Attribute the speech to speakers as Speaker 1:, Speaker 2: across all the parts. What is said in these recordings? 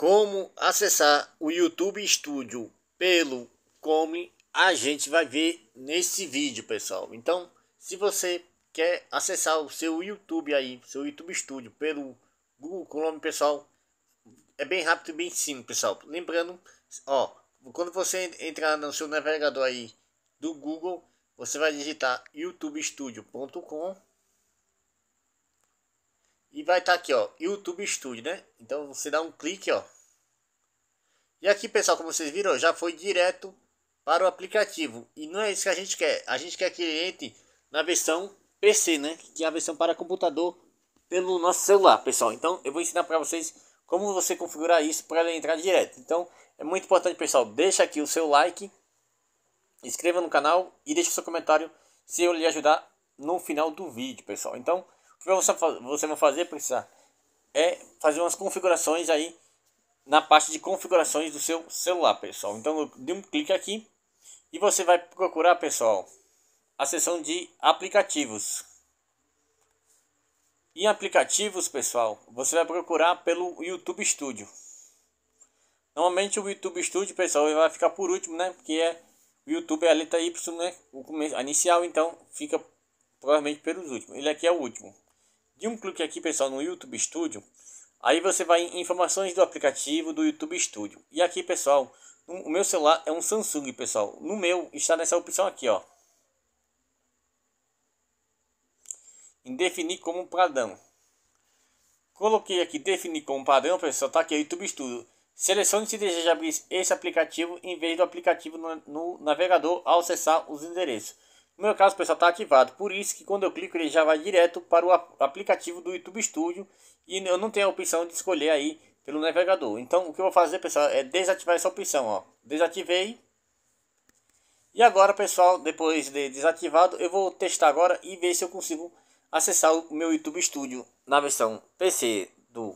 Speaker 1: como acessar o YouTube Studio pelo Chrome, a gente vai ver nesse vídeo, pessoal. Então, se você quer acessar o seu YouTube aí, seu YouTube Studio pelo Google Chrome, pessoal, é bem rápido e bem simples, pessoal. Lembrando, ó, quando você entrar no seu navegador aí do Google, você vai digitar youtubestudio.com e vai estar tá aqui, ó, YouTube Studio, né? Então você dá um clique, ó. E aqui, pessoal, como vocês viram, já foi direto para o aplicativo. E não é isso que a gente quer. A gente quer que ele entre na versão PC, né? Que é a versão para computador pelo nosso celular, pessoal. Então, eu vou ensinar para vocês como você configurar isso para ele entrar direto. Então, é muito importante, pessoal, deixa aqui o seu like, inscreva no canal e deixe seu comentário se eu lhe ajudar no final do vídeo, pessoal. Então, o que você, vai fazer, precisar, é fazer umas configurações aí na parte de configurações do seu celular, pessoal. Então, eu dei um clique aqui e você vai procurar, pessoal, a seção de aplicativos. Em aplicativos, pessoal, você vai procurar pelo YouTube Studio. Normalmente o YouTube Studio, pessoal, ele vai ficar por último, né? Porque é o YouTube é a letra Y, né? O começo, inicial, então fica provavelmente pelos últimos. Ele aqui é o último de um clique aqui, pessoal, no YouTube Studio. Aí você vai em informações do aplicativo do YouTube Studio. E aqui, pessoal, o meu celular é um Samsung, pessoal. No meu está nessa opção aqui, ó. Em definir como padrão. Coloquei aqui definir como padrão, pessoal. Tá aqui o YouTube Studio. Selecione se deseja abrir esse aplicativo em vez do aplicativo no, no navegador ao acessar os endereços. No meu caso, pessoal, está ativado. Por isso que quando eu clico ele já vai direto para o aplicativo do YouTube Studio e eu não tenho a opção de escolher aí pelo navegador. Então, o que eu vou fazer, pessoal, é desativar essa opção, ó. Desativei. E agora, pessoal, depois de desativado, eu vou testar agora e ver se eu consigo acessar o meu YouTube Studio na versão PC do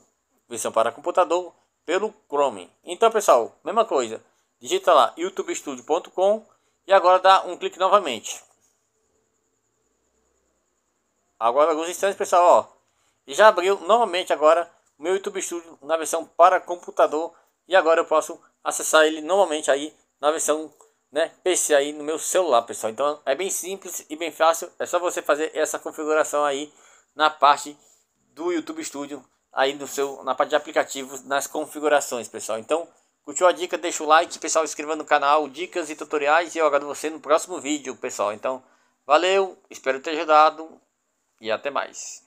Speaker 1: versão para computador pelo Chrome. Então, pessoal, mesma coisa. Digita lá youtubestudio.com e agora dá um clique novamente. Agora alguns instantes, pessoal, ó. E já abriu novamente agora o meu YouTube Studio na versão para computador. E agora eu posso acessar ele novamente aí na versão né, PC aí no meu celular, pessoal. Então é bem simples e bem fácil. É só você fazer essa configuração aí na parte do YouTube Studio aí no seu na parte de aplicativos nas configurações, pessoal. Então, curtiu a dica, deixa o like, pessoal, inscreva no canal, dicas e tutoriais e eu aguardo você no próximo vídeo, pessoal. Então, valeu, espero ter ajudado e até mais.